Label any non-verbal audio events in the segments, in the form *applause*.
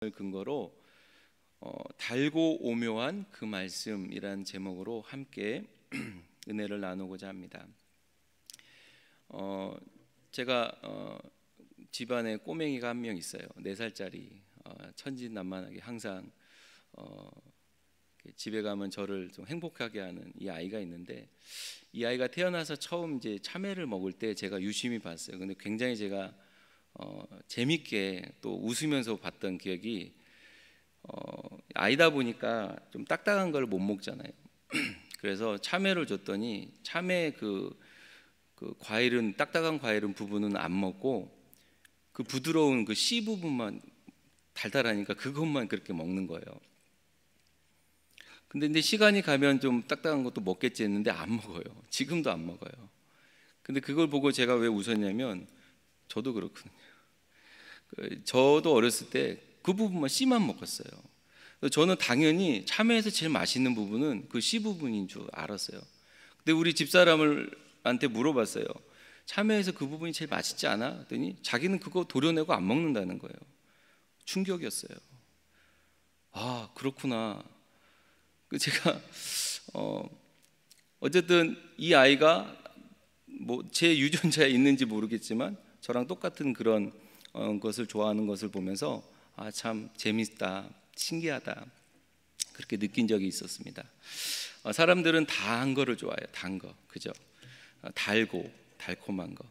말씀을 근거로 어, 달고 오묘한 그 말씀이란 제목으로 함께 *clears throat* 은혜를 나누고자 합니다. 어, 제가 어, 집안에 꼬맹이가 한 명 있어요. 네 살짜리 어, 천진난만하게 항상 어, 집에 가면 저를 좀 행복하게 하는 이 아이가 있는데 이 아이가 태어나서 처음 이제 참외를 먹을 때 제가 유심히 봤어요. 근데 굉장히 제가 어, 재밌게 또 웃으면서 봤던 기억이 어, 아이다 보니까 좀 딱딱한 걸 못 먹잖아요. *clears throat* 그래서 참외를 줬더니 참외 그, 그 과일은 딱딱한 과일은 부분은 안 먹고 그 부드러운 그 씨 부분만 달달하니까 그것만 그렇게 먹는 거예요. 근데 이제 시간이 가면 좀 딱딱한 것도 먹겠지 했는데 안 먹어요. 지금도 안 먹어요. 근데 그걸 보고 제가 왜 웃었냐면 저도 그렇거든요. 저도 어렸을 때 그 부분만 씨만 먹었어요. 저는 당연히 참외에서 제일 맛있는 부분은 그 씨 부분인 줄 알았어요. 근데 우리 집사람한테 물어봤어요. 참외에서 그 부분이 제일 맛있지 않아? 그랬더니 자기는 그거 도려내고 안 먹는다는 거예요. 충격이었어요. 아 그렇구나. 그 제가 어 어쨌든 이 아이가 뭐 제 유전자에 있는지 모르겠지만 저랑 똑같은 그런 어, 것을 좋아하는 것을 보면서 아 참 재밌다, 신기하다 그렇게 느낀 적이 있었습니다. 어, 사람들은 다한 거를 좋아해요. 단 거, 그죠? 어, 달고 달콤한 거.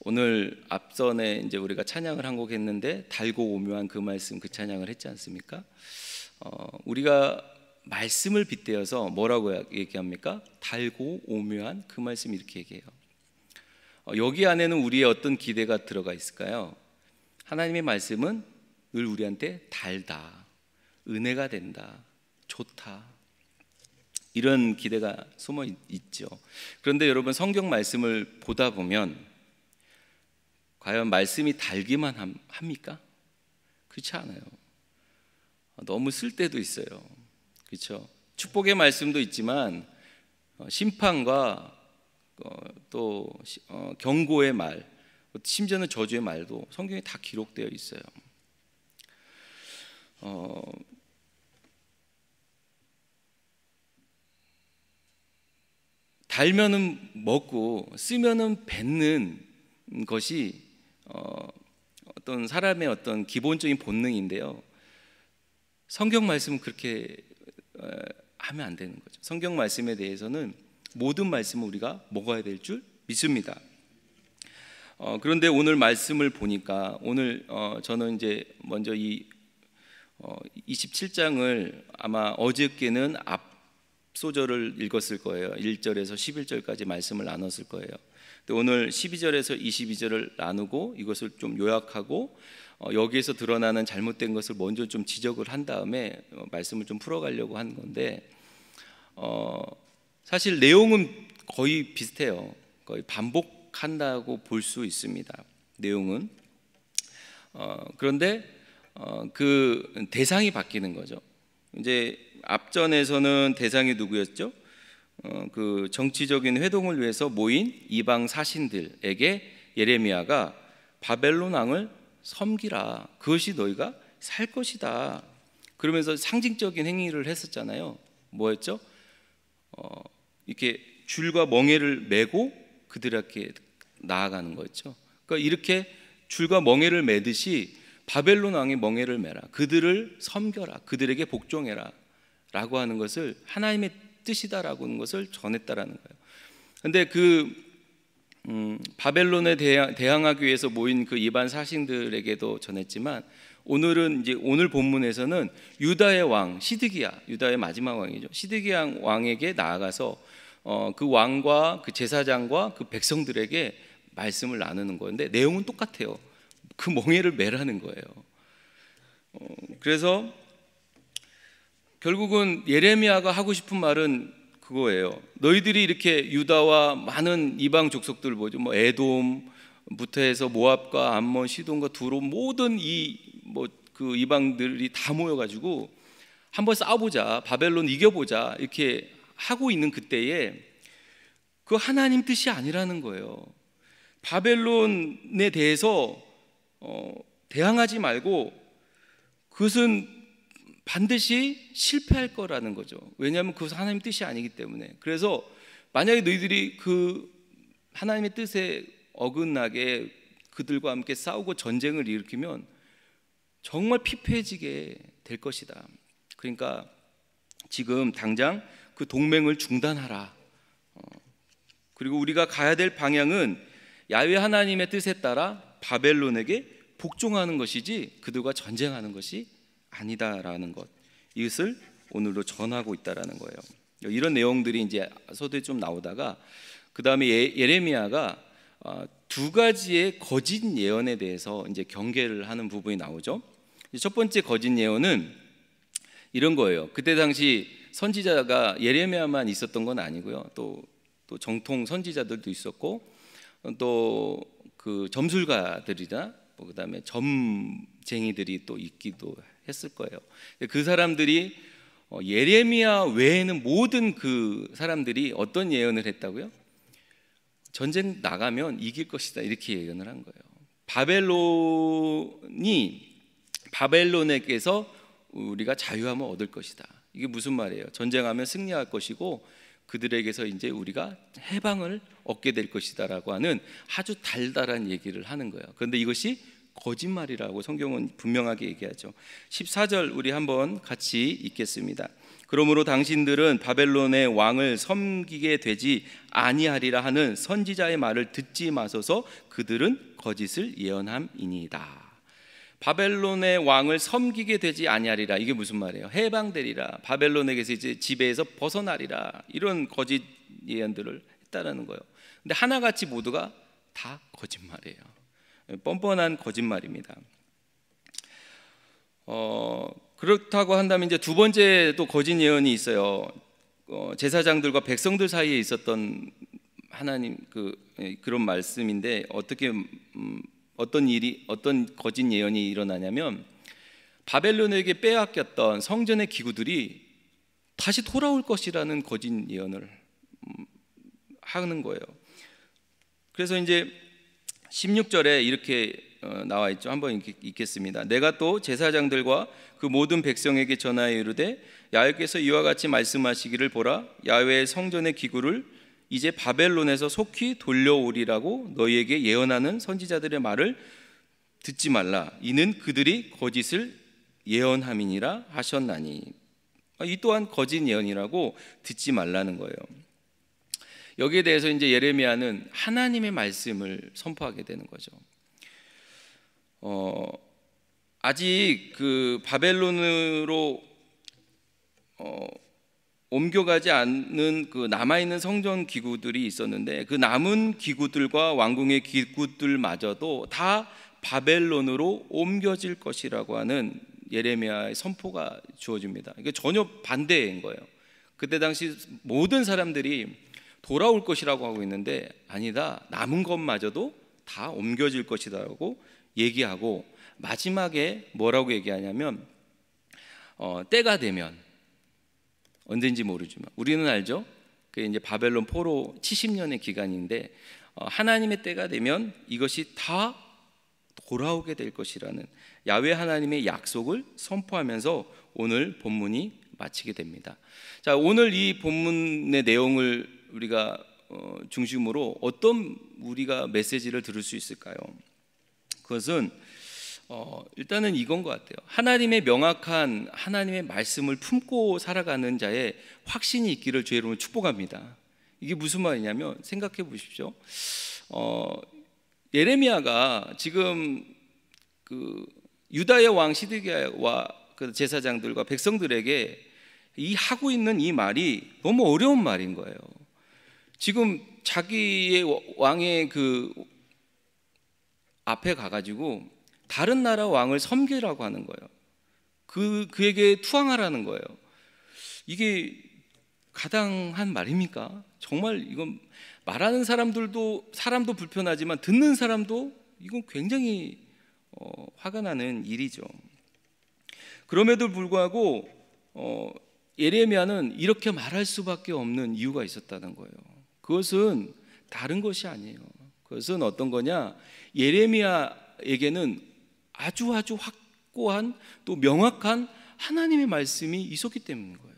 오늘 앞선에 이제 우리가 찬양을 한 곡 했는데 달고 오묘한 그 말씀 그 찬양을 했지 않습니까? 어, 우리가 말씀을 빗대어서 뭐라고 얘기합니까? 달고 오묘한 그 말씀 이렇게 얘기해요. 어, 여기 안에는 우리의 어떤 기대가 들어가 있을까요? 하나님의 말씀은 늘 우리한테 달다. 은혜가 된다. 좋다. 이런 기대가 숨어 있죠. 그런데 여러분 성경 말씀을 보다 보면 과연 말씀이 달기만 합니까? 그렇지 않아요. 너무 쓸 때도 있어요. 그렇죠? 축복의 말씀도 있지만 어, 심판과 어, 또 어, 경고의 말 심지어는 저주의 말도 성경에 다 기록되어 있어요. 어, 달면은 먹고 쓰면은 뱉는 것이 어, 어떤 사람의 어떤 기본적인 본능인데요. 성경 말씀은 그렇게 어, 하면 안 되는 거죠. 성경 말씀에 대해서는 모든 말씀을 우리가 먹어야 될 줄 믿습니다. 어, 그런데 오늘 말씀을 보니까 오늘 어, 저는 이제 먼저 이 어, 27장을 아마 어저께는 앞 소절을 읽었을 거예요. 1절에서 11절까지 말씀을 나눴을 거예요. 근데 오늘 12절에서 22절을 나누고 이것을 좀 요약하고 어, 여기에서 드러나는 잘못된 것을 먼저 좀 지적을 한 다음에 어, 말씀을 좀 풀어가려고 한 건데 어, 사실 내용은 거의 비슷해요. 거의 반복 한다고볼수 있습니다. 내용은 어, 그런데 어, 그 대상이 바뀌는 거죠. 이제 앞전에서는 대상이 누구였죠? 어, 그 정치적인 회동을 위해서 모인 이방 사신들에게 예레미야가 바벨론 왕을 섬기라. 그것이 너희가 살 것이다. 그러면서 상징적인 행위를 했었잖아요. 뭐였죠? 어, 이렇게 줄과 멍에를 메고 그들에게 나아가는 거죠. 그러니까 이렇게 줄과 멍에를 매듯이 바벨론 왕의 멍에를 매라. 그들을 섬겨라. 그들에게 복종해라. 라고 하는 것을 하나님의 뜻이다라고 하는 것을 전했다라는 거예요. 근데 그 음, 바벨론에 대항, 하기 위해서 모인 그 이반 사신들에게도 전했지만 오늘은 이제 오늘 본문에서는 유다의 왕 시드기야 유다의 마지막 왕이죠 시드기야 왕에게 나아가서 어, 그 왕과 그 제사장과 그 백성들에게 말씀을 나누는 건데 내용은 똑같아요. 그 멍해를 매라는 거예요. 어, 그래서 결국은 예레미야가 하고 싶은 말은 그거예요. 너희들이 이렇게 유다와 많은 이방 족속들 보죠. 뭐 에돔부터 해서 모압과 암몬, 시돈과 두로 모든 이 뭐 그 이방들이 다 모여 가지고 한번 싸보자 바벨론 이겨보자. 이렇게 하고 있는 그때에 그 하나님 뜻이 아니라는 거예요. 바벨론에 대해서 어, 대항하지 말고 그것은 반드시 실패할 거라는 거죠. 왜냐하면 그것은 하나님 뜻이 아니기 때문에. 그래서 만약에 너희들이 그 하나님의 뜻에 어긋나게 그들과 함께 싸우고 전쟁을 일으키면 정말 피폐해지게 될 것이다. 그러니까 지금 당장 그 동맹을 중단하라. 어, 그리고 우리가 가야 될 방향은 야외 하나님의 뜻에 따라 바벨론에게 복종하는 것이지 그들과 전쟁하는 것이 아니다라는 것 이것을 오늘로 전하고 있다라는 거예요. 이런 내용들이 이제 서두에 좀 나오다가 그 다음에 예, 예레미야가 어, 두 가지의 거짓 예언에 대해서 이제 경계를 하는 부분이 나오죠. 첫 번째 거짓 예언은 이런 거예요. 그때 당시 선지자가 예레미야만 있었던 건 아니고요. 또, 또 정통 선지자들도 있었고 또그 점술가들이나 뭐 그다음에 점쟁이들이 또 있기도 했을 거예요. 그 사람들이 어, 예레미야 외에는 모든 그 사람들이 어떤 예언을 했다고요? 전쟁 나가면 이길 것이다 이렇게 예언을 한 거예요. 바벨론이 바벨론에게서 우리가 자유함을 얻을 것이다. 이게 무슨 말이에요? 전쟁하면 승리할 것이고 그들에게서 이제 우리가 해방을 얻게 될 것이다라고 하는 아주 달달한 얘기를 하는 거예요. 그런데 이것이 거짓말이라고 성경은 분명하게 얘기하죠. 14절 우리 한번 같이 읽겠습니다. 그러므로 당신들은 바벨론의 왕을 섬기게 되지 아니하리라 하는 선지자의 말을 듣지 마소서 그들은 거짓을 예언함이니이다. 바벨론의 왕을 섬기게 되지 아니하리라. 이게 무슨 말이에요? 해방되리라. 바벨론에게서 이제 지배에서 벗어나리라. 이런 거짓 예언들을 했다라는 거예요. 근데 하나같이 모두가 다 거짓말이에요. 뻔뻔한 거짓말입니다. 어, 그렇다고 한다면 이제 두 번째 또 거짓 예언이 있어요. 어, 제사장들과 백성들 사이에 있었던 하나님 그 예, 그런 말씀인데 어떻게 음, 어떤 일이 어떤 거짓 예언이 일어나냐면 바벨론에게 빼앗겼던 성전의 기구들이 다시 돌아올 것이라는 거짓 예언을 음, 하는 거예요. 그래서 이제 16절에 이렇게 어, 나와 있죠. 한번 읽겠습니다. 내가 또 제사장들과 그 모든 백성에게 전하여 이르되 야외께서 이와 같이 말씀하시기를 보라 야외의 성전의 기구를 이제 바벨론에서 속히 돌려오리라고 너희에게 예언하는 선지자들의 말을 듣지 말라. 이는 그들이 거짓을 예언함이니라 하셨나니. 아, 이 또한 거짓 예언이라고 듣지 말라는 거예요. 여기에 대해서 이제 예레미야는 하나님의 말씀을 선포하게 되는 거죠. 어, 아직 그 바벨론으로 어, 옮겨가지 않는 그 남아 있는 성전 기구들이 있었는데 그 남은 기구들과 왕궁의 기구들마저도 다 바벨론으로 옮겨질 것이라고 하는 예레미야의 선포가 주어집니다. 이게 전혀 반대인 거예요. 그때 당시 모든 사람들이 돌아올 것이라고 하고 있는데 아니다. 남은 것마저도 다 옮겨질 것이다라고 얘기하고 마지막에 뭐라고 얘기하냐면 어, 때가 되면 언제인지 모르지만 우리는 알죠. 그 이제 바벨론 포로 70년의 기간인데 어, 하나님의 때가 되면 이것이 다 돌아오게 될 것이라는 야외 하나님의 약속을 선포하면서 오늘 본문이 마치게 됩니다. 자, 오늘 이 본문의 내용을 우리가 어, 중심으로 어떤 우리가 메시지를 들을 수 있을까요? 그것은 어, 일단은 이건 것 같아요. 하나님의 명확한 하나님의 말씀을 품고 살아가는 자의 확신이 있기를 주의 이름으로 축복합니다. 이게 무슨 말이냐면 생각해 보십시오. 어, 예레미야가 지금 그 유다의 왕 시드기야와 그 제사장들과 백성들에게 이 하고 있는 이 말이 너무 어려운 말인 거예요. 지금 자기의 왕의 그 앞에 가가지고 다른 나라 왕을 섬기라고 하는 거예요. 그 그에게 투항하라는 거예요. 이게 가당한 말입니까? 정말 이건 말하는 사람들도 사람도 불편하지만 듣는 사람도 이건 굉장히 어, 화가 나는 일이죠. 그럼에도 불구하고 어, 예레미야는 이렇게 말할 수밖에 없는 이유가 있었다는 거예요. 그것은 다른 것이 아니에요. 그것은 어떤 거냐? 예레미야에게는 아주 아주 확고한 또 명확한 하나님의 말씀이 있었기 때문인 거예요.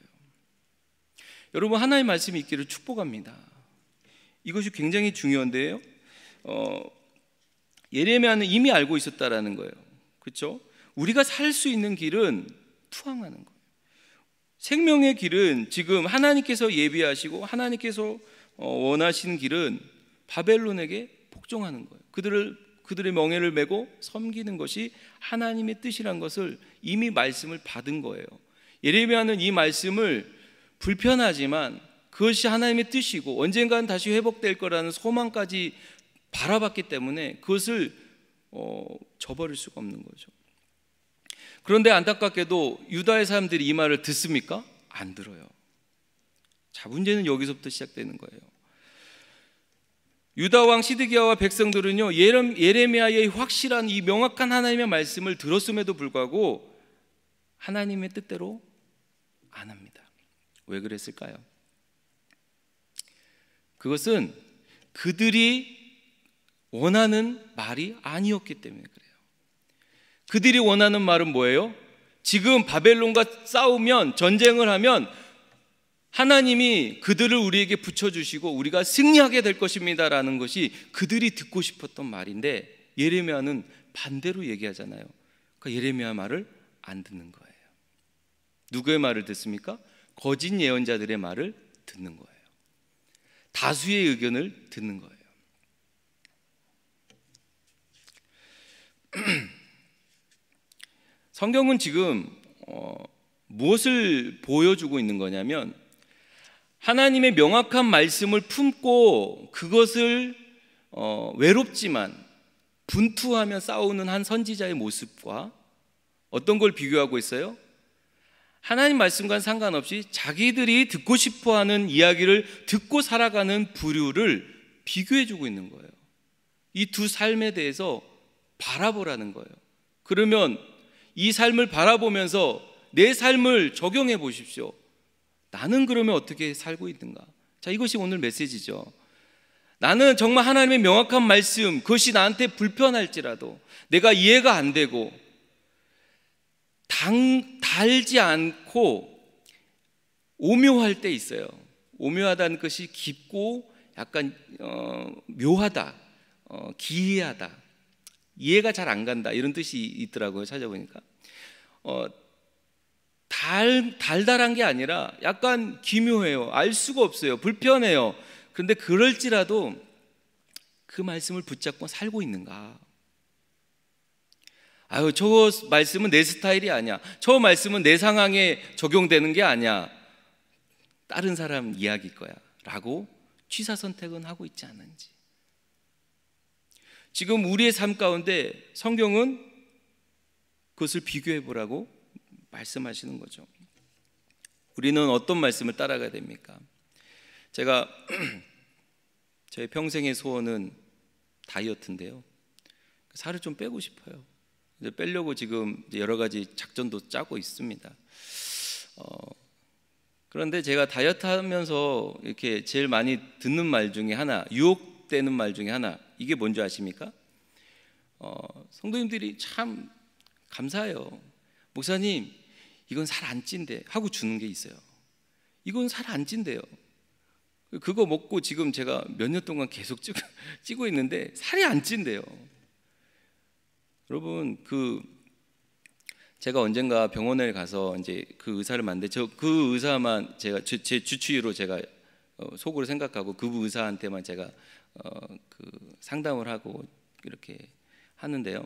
여러분 하나님의 말씀이 있기를 축복합니다. 이것이 굉장히 중요한데요. 어, 예레미야는 이미 알고 있었다라는 거예요. 그렇죠? 우리가 살 수 있는 길은 투항하는 거예요. 생명의 길은 지금 하나님께서 예비하시고 하나님께서 어, 원하시는 길은 바벨론에게 복종하는 거예요. 그들을 그들의 명예를 메고 섬기는 것이 하나님의 뜻이란 것을 이미 말씀을 받은 거예요. 예레미야는 이 말씀을 불편하지만 그것이 하나님의 뜻이고 언젠가는 다시 회복될 거라는 소망까지 바라봤기 때문에 그것을 어, 저버릴 수가 없는 거죠. 그런데 안타깝게도 유다의 사람들이 이 말을 듣습니까? 안 들어요. 자, 문제는 여기서부터 시작되는 거예요. 유다 왕 시드기야와 백성들은요 예레미야의 확실한 이 명확한 하나님의 말씀을 들었음에도 불구하고 하나님의 뜻대로 안 합니다. 왜 그랬을까요? 그것은 그들이 원하는 말이 아니었기 때문에 그래요. 그들이 원하는 말은 뭐예요? 지금 바벨론과 싸우면 전쟁을 하면 하나님이 그들을 우리에게 붙여주시고 우리가 승리하게 될 것입니다라는 것이 그들이 듣고 싶었던 말인데 예레미야는 반대로 얘기하잖아요. 그러니까 예레미야 말을 안 듣는 거예요. 누구의 말을 듣습니까? 거짓 예언자들의 말을 듣는 거예요. 다수의 의견을 듣는 거예요. *clears throat* 성경은 지금 어, 무엇을 보여주고 있는 거냐면 하나님의 명확한 말씀을 품고 그것을 어, 외롭지만 분투하며 싸우는 한 선지자의 모습과 어떤 걸 비교하고 있어요? 하나님 말씀과는 상관없이 자기들이 듣고 싶어 하는 이야기를 듣고 살아가는 부류를 비교해 주고 있는 거예요. 이 두 삶에 대해서 바라보라는 거예요. 그러면 이 삶을 바라보면서 내 삶을 적용해 보십시오. 나는 그러면 어떻게 살고 있는가? 자, 이것이 오늘 메시지죠. 나는 정말 하나님의 명확한 말씀, 그것이 나한테 불편할지라도 내가 이해가 안 되고 당, 달지 않고 오묘할 때 있어요. 오묘하다는 것이 깊고 약간 어, 묘하다, 어, 기이하다, 이해가 잘 안 간다 이런 뜻이 있더라고요. 찾아보니까 어, 달, 달달한 게 아니라 약간 기묘해요. 알 수가 없어요. 불편해요. 그런데 그럴지라도 그 말씀을 붙잡고 살고 있는가? 아유, 저 말씀은 내 스타일이 아니야. 저 말씀은 내 상황에 적용되는 게 아니야. 다른 사람 이야기일 거야. 라고 취사 선택은 하고 있지 않은지. 지금 우리의 삶 가운데 성경은 그것을 비교해 보라고 말씀하시는 거죠. 우리는 어떤 말씀을 따라가야 됩니까? 제가 제 *clears throat* 평생의 소원은 다이어트인데요. 살을 좀 빼고 싶어요. 이제 빼려고 지금 여러 가지 작전도 짜고 있습니다. 어, 그런데 제가 다이어트 하면서 이렇게 제일 많이 듣는 말 중에 하나, 유혹되는 말 중에 하나, 이게 뭔지 아십니까? 어, 성도님들이 참 감사해요. 목사님, 이건 살 안 찐데 하고 주는 게 있어요. 이건 살 안 찐데요. 그거 먹고 지금 제가 몇 년 동안 계속 찌고, *laughs* 찌고 있는데 살이 안 찐데요. 여러분 그 제가 언젠가 병원에 가서 이제 그 의사를 만데 저 그 의사만 제가 제, 제 주치의로 제가 어, 속으로 생각하고 그 의사한테만 제가 어, 그 상담을 하고 이렇게 하는데요.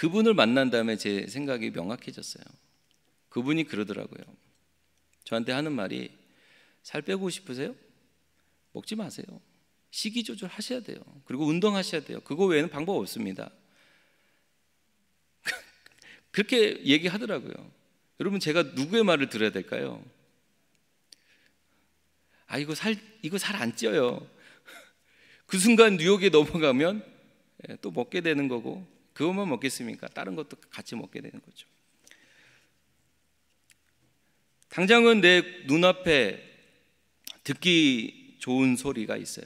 그분을 만난 다음에 제 생각이 명확해졌어요. 그분이 그러더라고요. 저한테 하는 말이 살 빼고 싶으세요? 먹지 마세요. 식이 조절하셔야 돼요. 그리고 운동하셔야 돼요. 그거 외에는 방법 없습니다. *laughs* 그렇게 얘기하더라고요. 여러분 제가 누구의 말을 들어야 될까요? 아 이거 살 이거 살 안 쪄요. *laughs* 그 순간 뉴욕에 넘어가면 예, 또 먹게 되는 거고 그것만 먹겠습니까? 다른 것도 같이 먹게 되는 거죠. 당장은 내 눈앞에 듣기 좋은 소리가 있어요.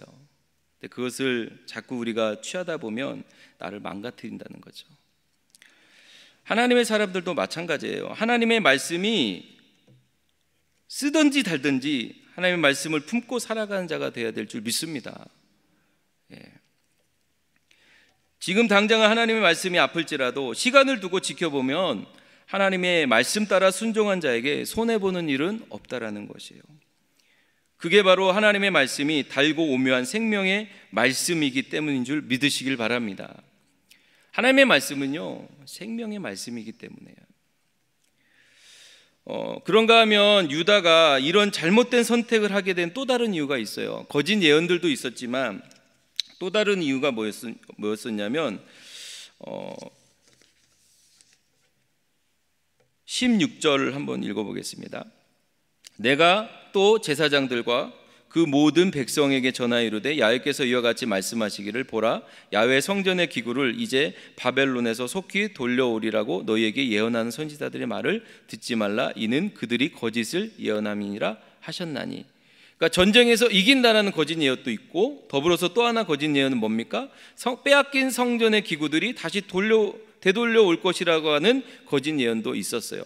근데 그것을 자꾸 우리가 취하다 보면 나를 망가뜨린다는 거죠. 하나님의 사람들도 마찬가지예요. 하나님의 말씀이 쓰든지 달든지 하나님의 말씀을 품고 살아가는 자가 되어야 될 줄 믿습니다. 예. 지금 당장은 하나님의 말씀이 아플지라도 시간을 두고 지켜보면 하나님의 말씀 따라 순종한 자에게 손해 보는 일은 없다라는 것이에요. 그게 바로 하나님의 말씀이 달고 오묘한 생명의 말씀이기 때문인 줄 믿으시길 바랍니다. 하나님의 말씀은요 생명의 말씀이기 때문에요. 어, 그런가 하면 유다가 이런 잘못된 선택을 하게 된 또 다른 이유가 있어요. 거짓 예언들도 있었지만 또 다른 이유가 뭐였었, 냐면 어, 16절을 한번 읽어보겠습니다. 내가 또 제사장들과 그 모든 백성에게 전하이르되 야외께서 이와 같이 말씀하시기를 보라 야외 성전의 기구를 이제 바벨론에서 속히 돌려오리라고 너희에게 예언하는 선지자들의 말을 듣지 말라 이는 그들이 거짓을 예언함이니라 하셨나니 그러니까 전쟁에서 이긴다는 거짓 예언도 있고 더불어서 또 하나 거짓 예언은 뭡니까? 성, 빼앗긴 성전의 기구들이 다시 돌려 되돌려 올 것이라고 하는 거짓 예언도 있었어요.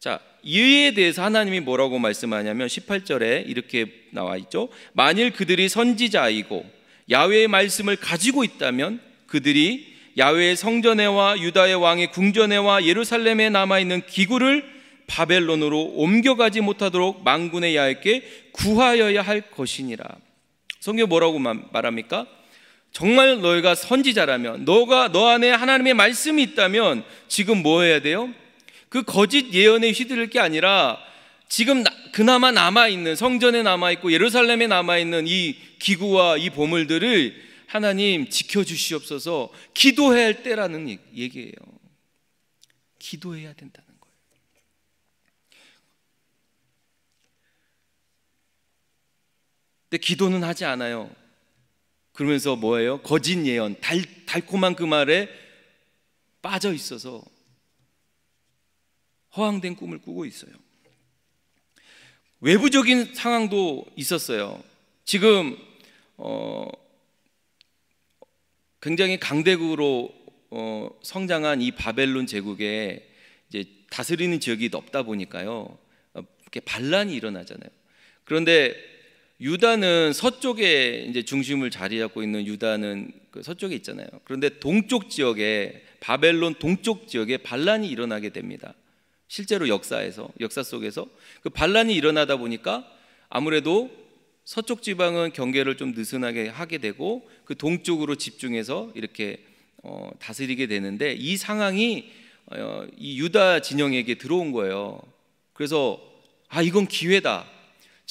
자, 이에 대해서 하나님이 뭐라고 말씀하냐면 18절에 이렇게 나와 있죠. 만일 그들이 선지자이고 야훼의 말씀을 가지고 있다면 그들이 야훼의 성전에와 유다의 왕의 궁전에와 예루살렘에 남아 있는 기구를 바벨론으로 옮겨가지 못하도록 망군의 야에게 구하여야 할 것이니라. 성경 뭐라고 말합니까? 정말 너희가 선지자라면 너가 너 안에 하나님의 말씀이 있다면 지금 뭐 해야 돼요? 그 거짓 예언에 휘둘릴 게 아니라 지금 그나마 남아 있는 성전에 남아 있고 예루살렘에 남아 있는 이 기구와 이 보물들을 하나님 지켜 주시옵소서 기도해야 할 때라는 얘기예요. 기도해야 된다는 근데 기도는 하지 않아요. 그러면서 뭐예요? 거짓 예언, 달, 달콤한 그 말에 빠져 있어서 허황된 꿈을 꾸고 있어요. 외부적인 상황도 있었어요. 지금 어, 굉장히 강대국으로 어, 성장한 이 바벨론 제국에 이제 다스리는 지역이 넓다 보니까요. 어, 이렇게 반란이 일어나잖아요. 그런데 유다는 서쪽에 이제 중심을 자리 잡고 있는 유다는 그 서쪽에 있잖아요. 그런데 동쪽 지역에 바벨론 동쪽 지역에 반란이 일어나게 됩니다. 실제로 역사에서 역사 속에서 그 반란이 일어나다 보니까 아무래도 서쪽 지방은 경계를 좀 느슨하게 하게 되고 그 동쪽으로 집중해서 이렇게 어, 다스리게 되는데 이 상황이 어, 이 유다 진영에게 들어온 거예요. 그래서 아 이건 기회다.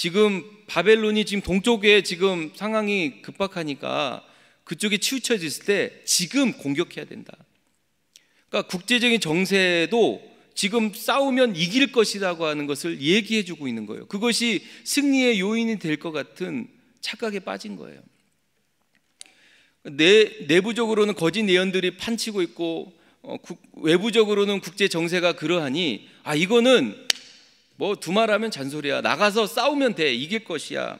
지금 바벨론이 지금 동쪽에 지금 상황이 급박하니까 그쪽에 치우쳐졌을 때 지금 공격해야 된다. 그러니까 국제적인 정세도 지금 싸우면 이길 것이라고 하는 것을 얘기해 주고 있는 거예요. 그것이 승리의 요인이 될 것 같은 착각에 빠진 거예요. 내, 내부적으로는 거짓 예언들이 판치고 있고 어, 국, 외부적으로는 국제 정세가 그러하니 아 이거는 뭐 두말하면 잔소리야. 나가서 싸우면 돼. 이길 것이야.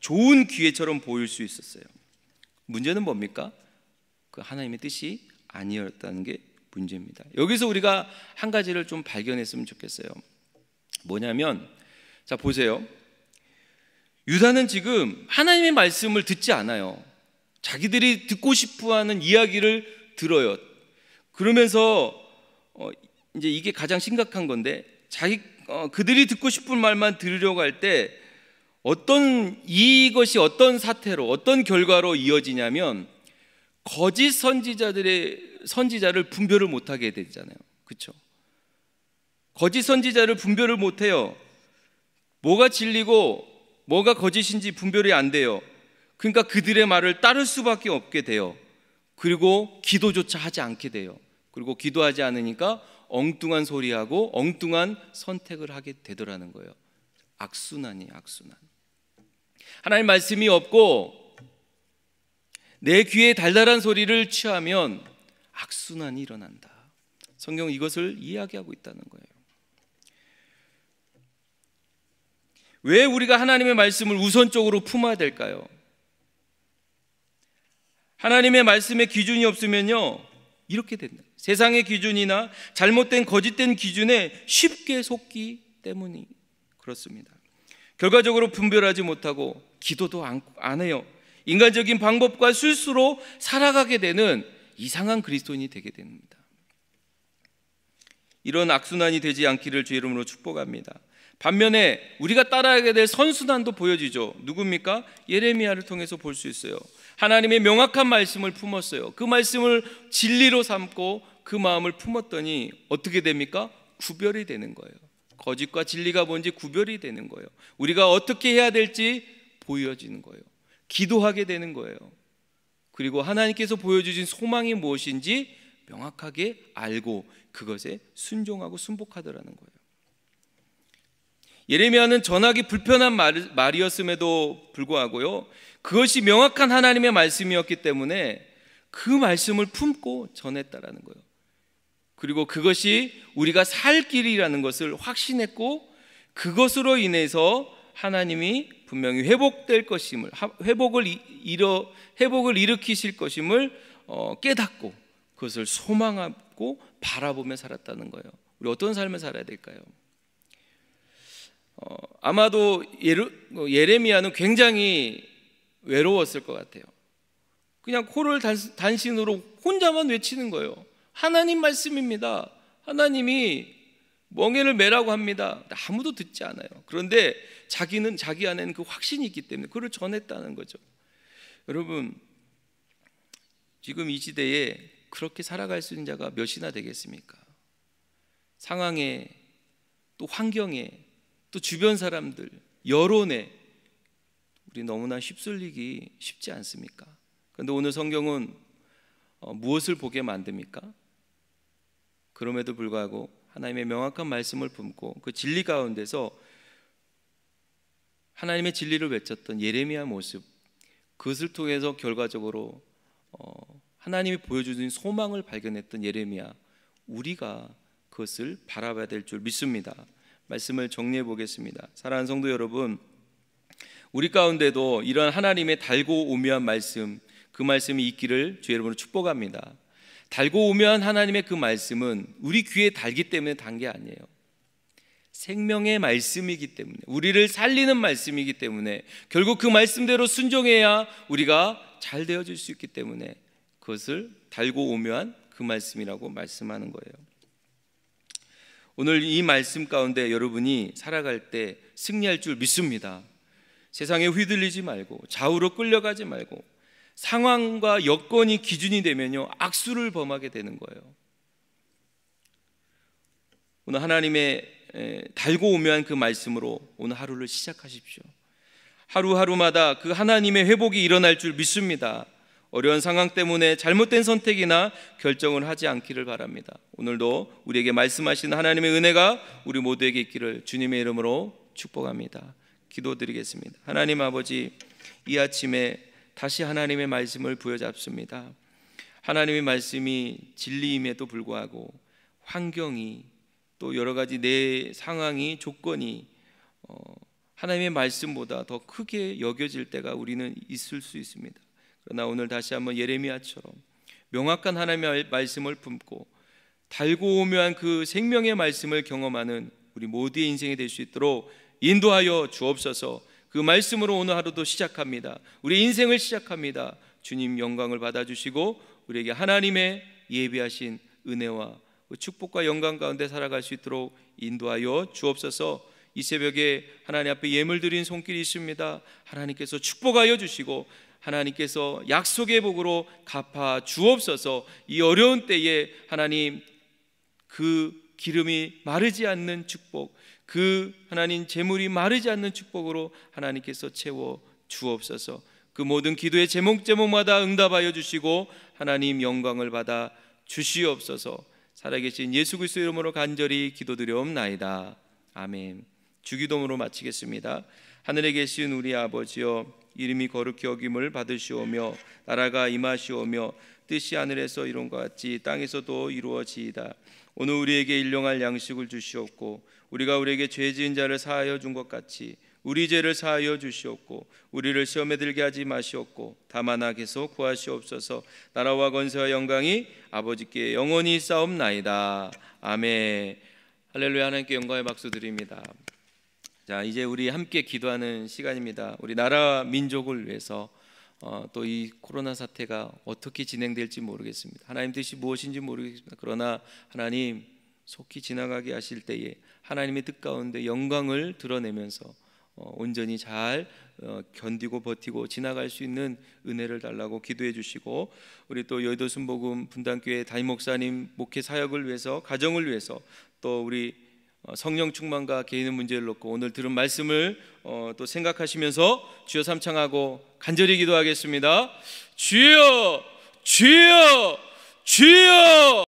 좋은 기회처럼 보일 수 있었어요. 문제는 뭡니까? 그 하나님의 뜻이 아니었다는 게 문제입니다. 여기서 우리가 한 가지를 좀 발견했으면 좋겠어요. 뭐냐면 자 보세요. 유다는 지금 하나님의 말씀을 듣지 않아요. 자기들이 듣고 싶어하는 이야기를 들어요. 그러면서 어, 이제 이게 가장 심각한 건데 자기 어, 그들이 듣고 싶은 말만 들으려고 할 때 어떤 이것이 어떤 사태로 어떤 결과로 이어지냐면 거짓 선지자들의 선지자를 분별을 못하게 되잖아요. 그렇죠? 거짓 선지자를 분별을 못해요. 뭐가 진리고 뭐가 거짓인지 분별이 안 돼요. 그러니까 그들의 말을 따를 수밖에 없게 돼요. 그리고 기도조차 하지 않게 돼요. 그리고 기도하지 않으니까 엉뚱한 소리하고 엉뚱한 선택을 하게 되더라는 거예요. 악순환이 악순환. 하나님 말씀이 없고 내 귀에 달달한 소리를 취하면 악순환이 일어난다. 성경 이것을 이야기하고 있다는 거예요. 왜 우리가 하나님의 말씀을 우선적으로 품어야 될까요? 하나님의 말씀에 기준이 없으면요 이렇게 된다. 세상의 기준이나 잘못된 거짓된 기준에 쉽게 속기 때문이 그렇습니다. 결과적으로 분별하지 못하고 기도도 안, 안 해요. 인간적인 방법과 스스로 살아가게 되는 이상한 그리스도인이 되게 됩니다. 이런 악순환이 되지 않기를 주의 이름으로 축복합니다. 반면에 우리가 따라가될 선순환도 보여지죠. 누굽니까? 예레미야를 통해서 볼 수 있어요. 하나님의 명확한 말씀을 품었어요. 그 말씀을 진리로 삼고 그 마음을 품었더니 어떻게 됩니까? 구별이 되는 거예요. 거짓과 진리가 뭔지 구별이 되는 거예요. 우리가 어떻게 해야 될지 보여지는 거예요. 기도하게 되는 거예요. 그리고 하나님께서 보여주신 소망이 무엇인지 명확하게 알고 그것에 순종하고 순복하더라는 거예요. 예레미야는 전하기 불편한 말, 이었음에도 불구하고요. 그것이 명확한 하나님의 말씀이었기 때문에 그 말씀을 품고 전했다라는 거예요. 그리고 그것이 우리가 살 길이라는 것을 확신했고 그것으로 인해서 하나님이 분명히 회복될 것임을 회복을 일어 회복을 일으키실 것임을 어, 깨닫고 그것을 소망하고 바라보며 살았다는 거예요. 우리 어떤 삶을 살아야 될까요? 어, 아마도 예루, 어, 예레미야는 굉장히 외로웠을 것 같아요. 그냥 코를 단, 단신으로 혼자만 외치는 거예요. 하나님 말씀입니다. 하나님이 멍에를 매라고 합니다. 아무도 듣지 않아요. 그런데 자기는 자기 안에는 그 확신이 있기 때문에 그를 전했다는 거죠. 여러분 지금 이 시대에 그렇게 살아갈 수 있는 자가 몇이나 되겠습니까? 상황에 또 환경에 또 주변 사람들 여론에 우리 너무나 휩쓸리기 쉽지 않습니까? 그런데 오늘 성경은 어, 무엇을 보게 만듭니까? 그럼에도 불구하고 하나님의 명확한 말씀을 품고 그 진리 가운데서 하나님의 진리를 외쳤던 예레미야 모습 그것을 통해서 결과적으로 어, 하나님이 보여주신 소망을 발견했던 예레미야 우리가 그것을 바라봐야 될 줄 믿습니다. 말씀을 정리해 보겠습니다. 사랑하는 성도 여러분, 우리 가운데도 이런 하나님의 달고 오묘한 말씀, 그 말씀이 있기를 주의 이름으 축복합니다. 달고 오면 하나님의 그 말씀은 우리 귀에 달기 때문에 단 게 아니에요. 생명의 말씀이기 때문에 우리를 살리는 말씀이기 때문에 결국 그 말씀대로 순종해야 우리가 잘 되어질 수 있기 때문에 그것을 달고 오면 그 말씀이라고 말씀하는 거예요. 오늘 이 말씀 가운데 여러분이 살아갈 때 승리할 줄 믿습니다. 세상에 휘둘리지 말고 좌우로 끌려가지 말고 상황과 여건이 기준이 되면요, 악수를 범하게 되는 거예요. 오늘 하나님의 달고 오묘한 그 말씀으로 오늘 하루를 시작하십시오. 하루하루마다 그 하나님의 회복이 일어날 줄 믿습니다. 어려운 상황 때문에 잘못된 선택이나 결정을 하지 않기를 바랍니다. 오늘도 우리에게 말씀하신 하나님의 은혜가 우리 모두에게 있기를 주님의 이름으로 축복합니다. 기도드리겠습니다. 하나님 아버지, 이 아침에 다시 하나님의 말씀을 부여잡습니다. 하나님의 말씀이 진리임에도 불구하고 환경이 또 여러 가지 내 상황이 조건이 어, 하나님의 말씀보다 더 크게 여겨질 때가 우리는 있을 수 있습니다. 그러나 오늘 다시 한번 예레미야처럼 명확한 하나님의 말씀을 품고 달고 오묘한 그 생명의 말씀을 경험하는 우리 모두의 인생이 될 수 있도록 인도하여 주옵소서. 그 말씀으로 오늘 하루도 시작합니다. 우리 인생을 시작합니다. 주님 영광을 받아주시고 우리에게 하나님의 예비하신 은혜와 그 축복과 영광 가운데 살아갈 수 있도록 인도하여 주옵소서. 이 새벽에 하나님 앞에 예물 드린 손길이 있습니다. 하나님께서 축복하여 주시고 하나님께서 약속의 복으로 갚아 주옵소서. 이 어려운 때에 하나님 그 기름이 마르지 않는 축복, 그 하나님 재물이 마르지 않는 축복으로 하나님께서 채워 주옵소서. 그 모든 기도의 제목 제목마다 응답하여 주시고 하나님 영광을 받아 주시옵소서. 살아계신 예수 그리스도 이름으로 간절히 기도드려옵나이다. 아멘. 주기도문으로 마치겠습니다. 하늘에 계신 우리 아버지여 이름이 거룩히 여김을 받으시오며 나라가 임하시오며 뜻이 하늘에서 이룬 것 같이 땅에서도 이루어지이다. 오늘 우리에게 일용할 양식을 주시옵고 우리가 우리에게 죄 지은 자를 사하여 준 것 같이 우리 죄를 사하여 주시옵고 우리를 시험에 들게 하지 마시옵고 다만 악에서 구하시옵소서 나라와 권세와 영광이 아버지께 영원히 싸움나이다 아멘 할렐루야 하나님께 영광의 박수 드립니다 자 이제 우리 함께 기도하는 시간입니다 우리 나라 민족을 위해서 어, 또이 코로나 사태가 어떻게 진행될지 모르겠습니다 하나님 뜻이 무엇인지 모르겠습니다 그러나 하나님 속히 지나가게 하실 때에 하나님의 뜻 가운데 영광을 드러내면서 어, 온전히 잘 어, 견디고 버티고 지나갈 수 있는 은혜를 달라고 기도해 주시고 우리 또 여의도 순복음 분당교회 담임 목사님 목회 사역을 위해서 가정을 위해서 또 우리 어, 성령 충만과 개인의 문제를 놓고 오늘 들은 말씀을 또 생각하시면서 주여 삼창하고 간절히 기도하겠습니다. 주여 주여 주여